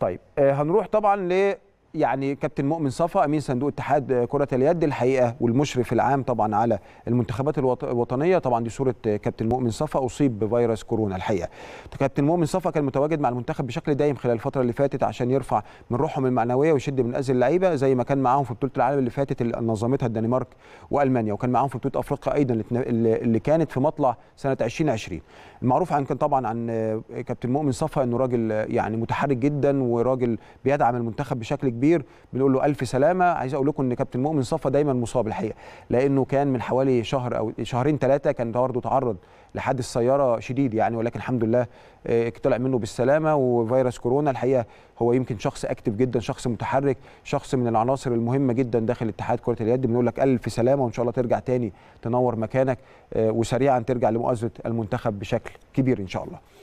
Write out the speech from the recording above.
طيب آه، هنروح طبعا ل يعني كابتن مؤمن صفا امين صندوق اتحاد كره اليد الحقيقه والمشرف العام طبعا على المنتخبات الوطنيه طبعا دي صوره كابتن مؤمن صفا اصيب بفيروس كورونا الحقيقه كابتن مؤمن صفا كان متواجد مع المنتخب بشكل دايم خلال الفتره اللي فاتت عشان يرفع من روحهم المعنويه ويشد من اذى اللعيبه زي ما كان معاهم في بطوله العالم اللي فاتت اللي نظمتها الدنمارك والمانيا وكان معاهم في بطوله افريقيا ايضا اللي كانت في مطلع سنه 2020 المعروف عن كان طبعا عن كابتن مؤمن صفا انه راجل يعني متحرك جدا وراجل بيدعم المنتخب بشكل كبير بنقول له الف سلامه عايز اقول لكم ان كابتن مؤمن صفا دايما مصاب الحقيقه لانه كان من حوالي شهر او شهرين ثلاثه كان برضه تعرض لحادث سياره شديد يعني ولكن الحمد لله طلع آه، منه بالسلامه وفيروس كورونا الحقيقه هو يمكن شخص اكتف جدا شخص متحرك شخص من العناصر المهمه جدا داخل اتحاد كره اليد بنقول لك الف سلامه وان شاء الله ترجع تاني تنور مكانك آه، وسريعا ترجع لمؤازره المنتخب بشكل كبير ان شاء الله